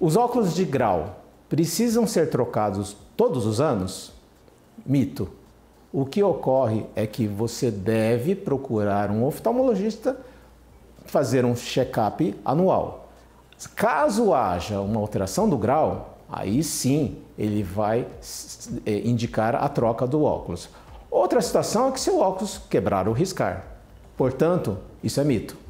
Os óculos de grau precisam ser trocados todos os anos? Mito. O que ocorre é que você deve procurar um oftalmologista fazer um check-up anual. Caso haja uma alteração do grau, aí sim ele vai eh, indicar a troca do óculos. Outra situação é que seu óculos quebrar ou riscar. Portanto, isso é mito.